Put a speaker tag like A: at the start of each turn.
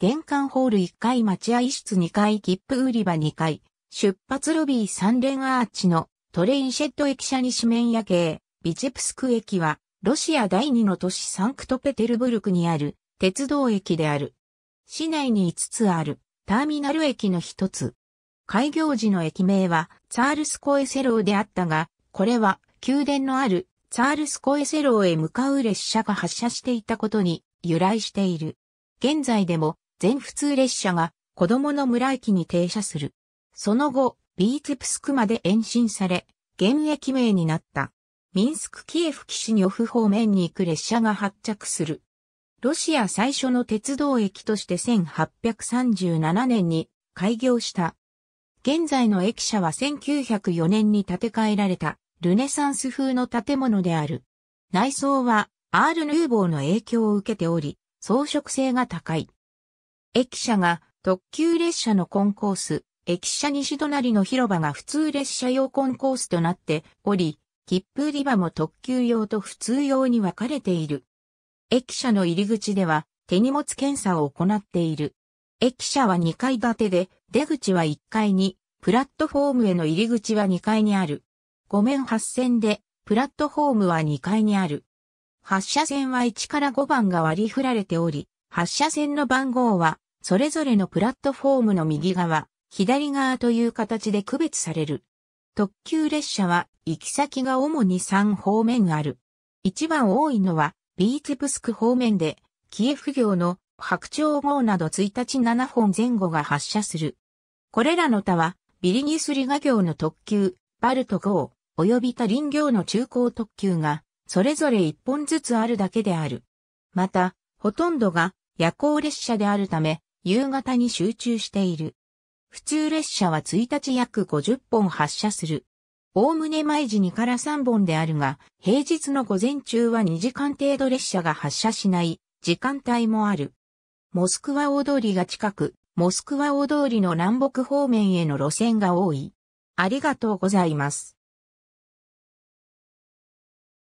A: 玄関ホール1階待合室2階切符売り場2階、出発ロビー3連アーチのトレインシェッド駅舎西面夜景、ビチェプスク駅は、ロシア第二の都市サンクトペテルブルクにある鉄道駅である。市内に5つあるターミナル駅の一つ。開業時の駅名はツァールスコエセローであったが、これは宮殿のあるツァールスコエセローへ向かう列車が発車していたことに由来している。現在でも全普通列車が子供の村駅に停車する。その後、ビーツプスクまで延伸され、現役名になった。ミンスク・キエフ・キシニョフ方面に行く列車が発着する。ロシア最初の鉄道駅として1837年に開業した。現在の駅舎は1904年に建て替えられたルネサンス風の建物である。内装はアール・ヌーボーの影響を受けており、装飾性が高い。駅舎が特急列車のコンコース、駅舎西隣の広場が普通列車用コンコースとなっており、切符売り場も特急用と普通用に分かれている。駅舎の入り口では手荷物検査を行っている。駅舎は2階建てで、出口は1階に、プラットフォームへの入り口は2階にある。5面8線で、プラットフォームは2階にある。発車線は1から5番が割り振られており、発車線の番号はそれぞれのプラットフォームの右側、左側という形で区別される。特急列車は行き先が主に3方面ある。一番多いのはビーツブスク方面で、キエフ行の白鳥号など1日7本前後が発車する。これらの他は、ビリニスリガ行の特急、バルト号、及び他林行の中高特急が、それぞれ1本ずつあるだけである。また、ほとんどが夜行列車であるため、夕方に集中している。普通列車は1日約50本発車する。おおむね毎時2から3本であるが、平日の午前中は2時間程度列車が発車しない時間帯もある。モスクワ大通りが近く、モスクワ大通りの南北方面への路線が多い。ありがとうございます。